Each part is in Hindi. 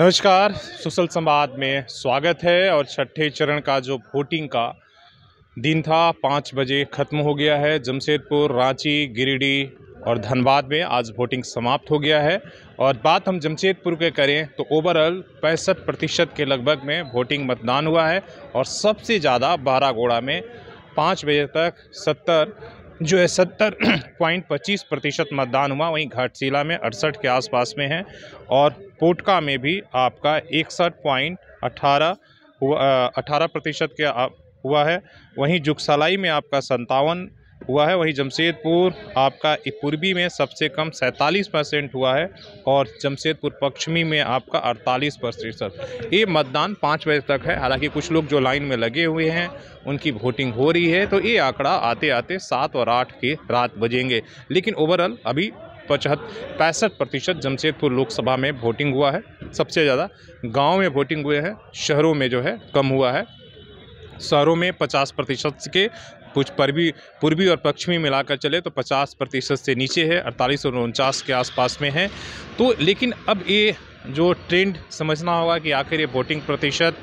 नमस्कार सुशल संवाद में स्वागत है और छठे चरण का जो वोटिंग का दिन था पाँच बजे ख़त्म हो गया है जमशेदपुर रांची गिरिडीह और धनबाद में आज वोटिंग समाप्त हो गया है और बात हम जमशेदपुर के करें तो ओवरऑल पैंसठ प्रतिशत के लगभग में वोटिंग मतदान हुआ है और सबसे ज़्यादा बारागोड़ा में पाँच बजे तक सत्तर जो है सत्तर पॉइंट पच्चीस प्रतिशत मतदान हुआ वहीं घाटशिला में अड़सठ के आसपास में है और पोटका में भी आपका इकसठ पॉइंट अठारह हुआ अठारह प्रतिशत के हुआ है वहीं जुगसलाई में आपका संतावन हुआ है वहीं जमशेदपुर आपका पूर्वी में सबसे कम सैंतालीस परसेंट हुआ है और जमशेदपुर पश्चिमी में आपका अड़तालीस प्रतिशत ये मतदान पाँच बजे तक है हालांकि कुछ लोग जो लाइन में लगे हुए हैं उनकी वोटिंग हो रही है तो ये आंकड़ा आते आते सात और आठ के रात बजेंगे लेकिन ओवरऑल अभी पचहत पैंसठ प्रतिशत जमशेदपुर लोकसभा में वोटिंग हुआ है सबसे ज़्यादा गांव में वोटिंग हुए हैं शहरों में जो है कम हुआ है शहरों में पचास प्रतिशत के कुछ पूर्वी पूर्वी और पश्चिमी मिलाकर चले तो 50 प्रतिशत से नीचे है अड़तालीस और उनचास के आसपास में है तो लेकिन अब ये जो ट्रेंड समझना होगा कि आखिर ये वोटिंग प्रतिशत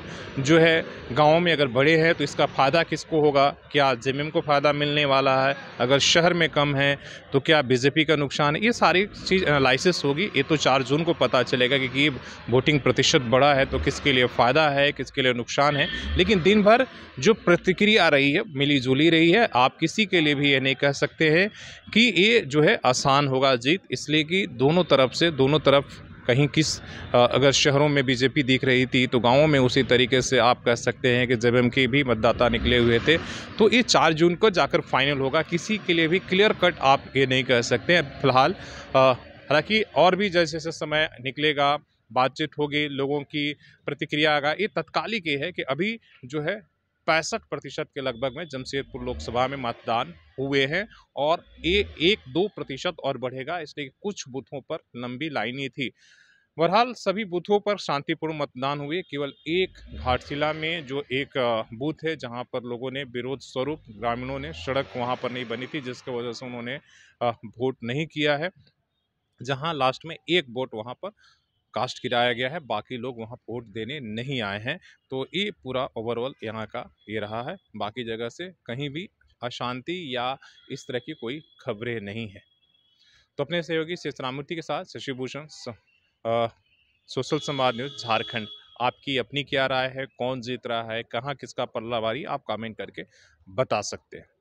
जो है गाँव में अगर बढ़े हैं तो इसका फ़ायदा किसको होगा क्या जेएमएम को फ़ायदा मिलने वाला है अगर शहर में कम है तो क्या बीजेपी का नुकसान है ये सारी चीज़ एनालिसिस होगी ये तो चार जून को पता चलेगा कि, कि वोटिंग प्रतिशत बढ़ा है तो किसके लिए फ़ायदा है किसके लिए नुकसान है लेकिन दिन भर जो प्रतिक्रिया रही है मिली जुली रही है आप किसी के लिए भी ये नहीं कह सकते हैं कि ये जो है आसान होगा जीत इसलिए कि दोनों तरफ से दोनों तरफ कहीं किस अगर शहरों में बीजेपी दिख रही थी तो गाँवों में उसी तरीके से आप कह सकते हैं कि जब एम के भी मतदाता निकले हुए थे तो ये चार जून को जाकर फाइनल होगा किसी के लिए भी क्लियर कट आप ये नहीं कह सकते हैं फिलहाल हालांकि और भी जैसे जैसे समय निकलेगा बातचीत होगी लोगों की प्रतिक्रिया आगा ये तत्कालिक ये है कि अभी जो है पैंसठ प्रतिशत के लगभग में जमशेदपुर लोकसभा में मतदान हुए हैं और ये एक दो प्रतिशत और बढ़ेगा इसलिए कुछ बूथों पर लंबी लाइनें थी बहरहाल सभी बूथों पर शांतिपूर्ण मतदान हुए केवल एक घाटशिला में जो एक बूथ है जहां पर लोगों ने विरोध स्वरूप ग्रामीणों ने सड़क वहां पर नहीं बनी थी जिसकी वजह से उन्होंने वोट नहीं किया है जहां लास्ट में एक वोट वहां पर कास्ट गिराया गया है बाकी लोग वहाँ वोट देने नहीं आए हैं तो ये पूरा ओवरऑल यहाँ का ये रहा है बाकी जगह से कहीं भी अशांति या इस तरह की कोई खबरें नहीं है तो अपने सहयोगी शेषरामूर्ति के साथ शशिभूषण सोशल संवाद न्यूज़ झारखंड आपकी अपनी क्या राय है कौन जीत रहा है कहाँ किसका पल्ला आप कमेंट करके बता सकते हैं